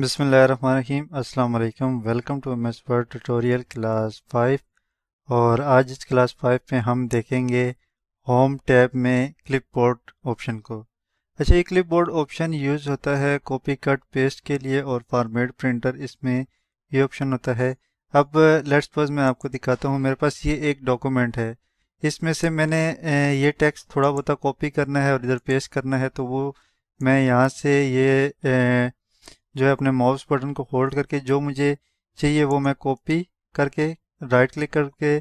बिसमीम अल्लाम welcome to M S Word tutorial class five और आज इस क्लास फाइव में हम देखेंगे होम टैब में क्लिप बोर्ड ऑप्शन को अच्छा ये क्लिप बोर्ड ऑप्शन यूज़ होता है कॉपी कट पेस्ट के लिए और फॉर्मेट प्रिंटर इसमें ये ऑप्शन होता है अब लेट्स पॉज मैं आपको दिखाता हूँ मेरे पास ये एक डॉक्यूमेंट है इसमें से मैंने ये टेक्स्ट थोड़ा बहुत कॉपी करना है और इधर पेस्ट करना है तो वो मैं यहाँ से ये जो है अपने माउस बटन को होल्ड करके जो मुझे चाहिए वो मैं कॉपी करके राइट क्लिक करके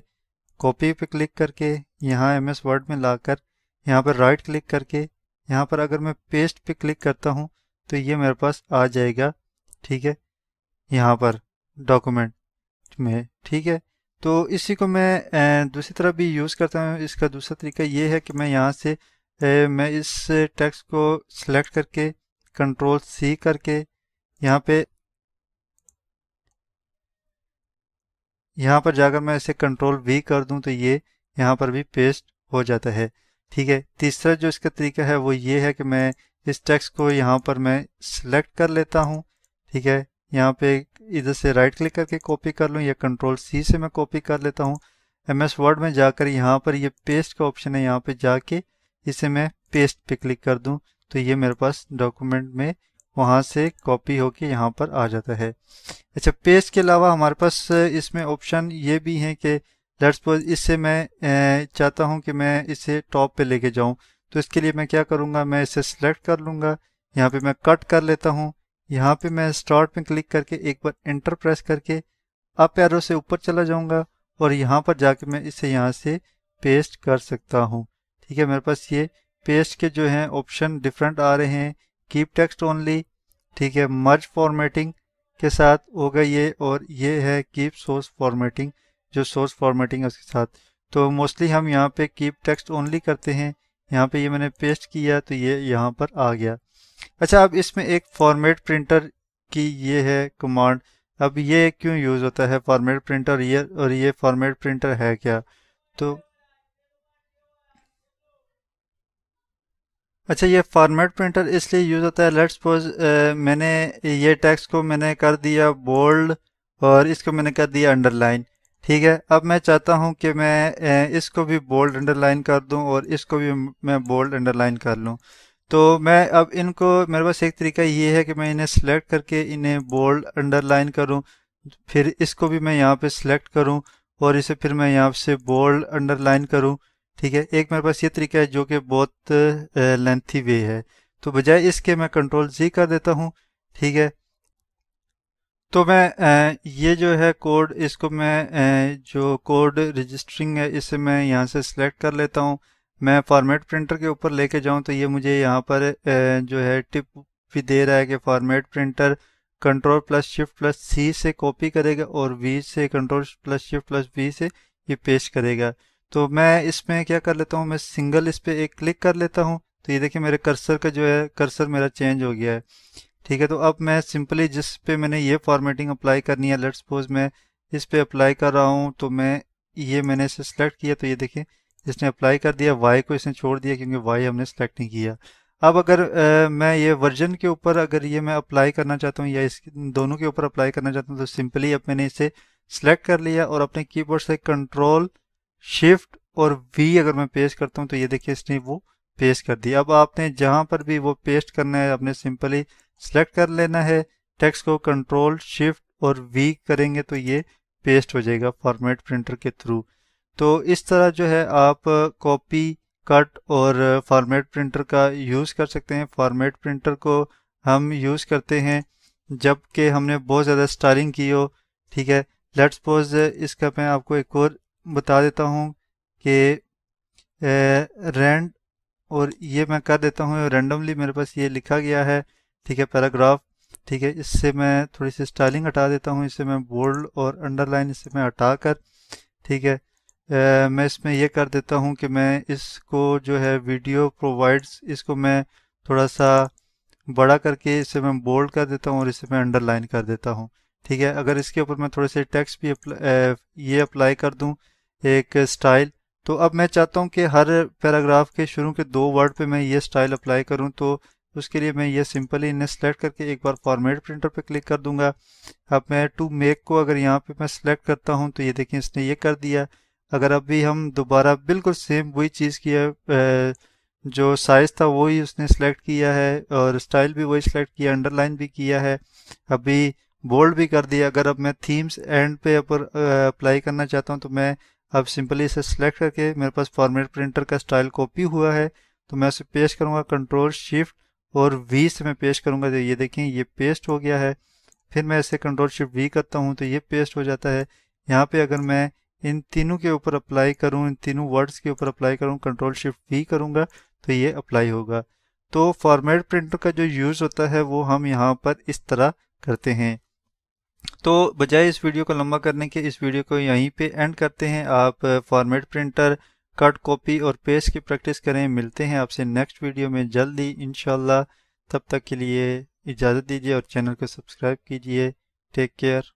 कॉपी पे क्लिक करके यहाँ एम एस वर्ड में ला कर यहाँ पर राइट क्लिक करके यहाँ पर अगर मैं पेस्ट पे क्लिक करता हूँ तो ये मेरे पास आ जाएगा ठीक है यहाँ पर डॉक्यूमेंट में ठीक है तो इसी को मैं दूसरी तरफ भी यूज़ करता हूँ इसका दूसरा तरीका ये है कि मैं यहाँ से मैं इस टेक्स्ट को सिलेक्ट करके कंट्रोल सी करके यहाँ पे यहाँ पर जाकर मैं इसे कंट्रोल वी कर दूं तो ये यहाँ पर भी पेस्ट हो जाता है ठीक है तीसरा जो इसका तरीका है वो ये है कि मैं इस टेक्स्ट को यहाँ पर मैं सिलेक्ट कर लेता हूँ ठीक है यहाँ पे इधर से राइट क्लिक करके कॉपी कर लूँ या कंट्रोल सी से मैं कॉपी कर लेता हूँ एम एस वर्ड में जाकर यहाँ पर ये पेस्ट का ऑप्शन है यहाँ पे जाके इसे मैं पेस्ट पे क्लिक कर दूँ तो ये मेरे पास डॉक्यूमेंट में वहाँ से कॉपी होके यहाँ पर आ जाता है अच्छा पेस्ट के अलावा हमारे पास इसमें ऑप्शन ये भी हैं कि लेट्स सपोज इससे मैं चाहता हूँ कि मैं इसे टॉप पे लेके जाऊँ तो इसके लिए मैं क्या करूँगा मैं इसे सिलेक्ट कर लूँगा यहाँ पे मैं कट कर लेता हूँ यहाँ पे मैं स्टार्ट में क्लिक करके एक बार इंटर प्रेस करके अप एरो से ऊपर चला जाऊँगा और यहाँ पर जाके मैं इसे यहाँ से पेस्ट कर सकता हूँ ठीक है मेरे पास ये पेस्ट के जो हैं ऑप्शन डिफरेंट आ रहे हैं कीप टेक्स्ट ओनली ठीक है मर्ज फॉर्मेटिंग के साथ हो गई ये और ये है कीप सोर्स फॉर्मेटिंग जो सोर्स फॉर्मेटिंग है उसके साथ तो मोस्टली हम यहाँ पे कीप टेक्स्ट ओनली करते हैं यहाँ पे ये मैंने पेस्ट किया तो ये यहाँ पर आ गया अच्छा अब इसमें एक फॉर्मेट प्रिंटर की ये है कमांड अब ये क्यों यूज़ होता है फॉर्मेट प्रिंटर ये और ये फॉर्मेट प्रिंटर है क्या तो अच्छा ये फॉर्मेट प्रिंटर इसलिए यूज़ होता है लेट्स सपोज मैंने ये टेक्स्ट को मैंने कर दिया बोल्ड और इसको मैंने कर दिया अंडरलाइन ठीक है अब मैं चाहता हूँ कि मैं इसको भी बोल्ड अंडरलाइन कर दूँ और इसको भी मैं बोल्ड अंडरलाइन कर लूँ तो मैं अब इनको मेरे पास एक तरीका ये है कि मैं इन्हें सेलेक्ट करके इन्हें बोल्ड अंडरलाइन करूँ फिर इसको भी मैं यहाँ पे सेलेक्ट करूँ और इसे फिर मैं यहाँ से बोल्ड अंडरलाइन करूँ ठीक है एक मेरे पास ये तरीका है जो कि बहुत लेंथी वे है तो बजाय इसके मैं कंट्रोल जी कर देता हूँ ठीक है तो मैं ये जो है कोड इसको मैं जो कोड रजिस्टरिंग है इसे मैं यहाँ से सिलेक्ट कर लेता हूँ मैं फॉर्मेट प्रिंटर के ऊपर लेके जाऊँ तो ये मुझे यहाँ पर जो है टिप भी दे रहा है कि format printer control plus shift plus C से कॉपी करेगा और वी से control plus shift plus V से ये पेश करेगा तो मैं इसमें क्या कर लेता हूँ मैं सिंगल इस पर एक क्लिक कर लेता हूँ तो ये देखिए मेरे कर्सर का जो है कर्सर मेरा चेंज हो गया है ठीक है तो अब मैं सिंपली जिस पे मैंने ये फॉर्मेटिंग अप्लाई करनी है लेट सपोज मैं इस पे अप्लाई कर रहा हूँ तो मैं ये मैंने इसे सिलेक्ट किया तो ये देखिए इसने अप्लाई कर दिया वाई को इसने छोड़ दिया क्योंकि वाई हमने सेलेक्ट नहीं किया अब अगर आ, मैं ये वर्जन के ऊपर अगर ये मैं अप्लाई करना चाहता हूँ या इस दोनों के ऊपर अप्लाई करना चाहता हूँ तो सिंपली अब मैंने इसे सेलेक्ट कर लिया और अपने कीबोर्ड से कंट्रोल शिफ्ट और वी अगर मैं पेस्ट करता हूँ तो ये देखिए इसने वो पेस्ट कर दिया अब आपने जहाँ पर भी वो पेस्ट करना है आपने सिंपली सेलेक्ट कर लेना है टेक्स्ट को कंट्रोल शिफ्ट और वी करेंगे तो ये पेस्ट हो जाएगा फॉर्मेट प्रिंटर के थ्रू तो इस तरह जो है आप कॉपी कट और फॉर्मेट प्रिंटर का यूज़ कर सकते हैं फॉर्मेट प्रिंटर को हम यूज़ करते हैं जबकि हमने बहुत ज़्यादा स्टारिंग की हो ठीक है लेट्स सपोज इसका मैं आपको एक और बता देता हूँ कि रेंड और ये मैं कर देता हूँ रेंडमली मेरे पास ये लिखा गया है ठीक है पैराग्राफ ठीक है इससे मैं थोड़ी सी स्टाइलिंग हटा देता हूँ इससे मैं बोल्ड और अंडरलाइन इससे मैं हटा कर ठीक है ए, मैं इसमें यह कर देता हूँ कि मैं इसको जो है वीडियो प्रोवाइड्स इसको मैं थोड़ा सा बड़ा करके इसे मैं बोल्ड कर देता हूँ और इसे मैं अंडरलाइन कर देता हूँ ठीक है अगर इसके ऊपर मैं थोड़े से टेक्स्ट भी अप्ला, ए, ये अप्लाई कर दूँ एक स्टाइल तो अब मैं चाहता हूँ कि हर पैराग्राफ के शुरू के दो वर्ड पे मैं ये स्टाइल अप्लाई करूँ तो उसके लिए मैं ये सिंपली इन्हें सेलेक्ट करके एक बार फॉर्मेट प्रिंटर पे क्लिक कर दूंगा अब मैं टू मेक को अगर यहाँ पे मैं सेलेक्ट करता हूँ तो ये देखें इसने ये कर दिया अगर अभी हम दोबारा बिल्कुल सेम वही चीज़ की जो साइज़ था वही उसने सेलेक्ट किया है और स्टाइल भी वही सेलेक्ट किया अंडरलाइन भी किया है अभी बोल्ड भी कर दिया अगर अब मैं थीम्स एंड पे अपर अप्लाई करना चाहता हूँ तो मैं अब सिंपली इसे सेलेक्ट करके मेरे पास फॉर्मेट प्रिंटर का स्टाइल कॉपी हुआ है तो मैं उसे पेश करूँगा कंट्रोल शिफ्ट और वी से मैं पेश करूँगा तो ये देखें ये पेस्ट हो गया है फिर मैं इसे कंट्रोल शिफ्ट वी करता हूँ तो ये पेस्ट हो जाता है यहाँ पे अगर मैं इन तीनों के ऊपर अप्लाई करूँ इन तीनों वर्ड्स के ऊपर अप्लाई करूँ कंट्रोल शिफ्ट वी करूँगा तो ये अप्लाई होगा तो फॉर्मेट प्रिंटर का जो यूज़ होता है वो हम यहाँ पर इस तरह करते हैं तो बजाय इस वीडियो को लंबा करने के इस वीडियो को यहीं पे एंड करते हैं आप फॉर्मेट प्रिंटर कट कॉपी और पेस्ट की प्रैक्टिस करें मिलते हैं आपसे नेक्स्ट वीडियो में जल्दी इनशाला तब तक के लिए इजाज़त दीजिए और चैनल को सब्सक्राइब कीजिए टेक केयर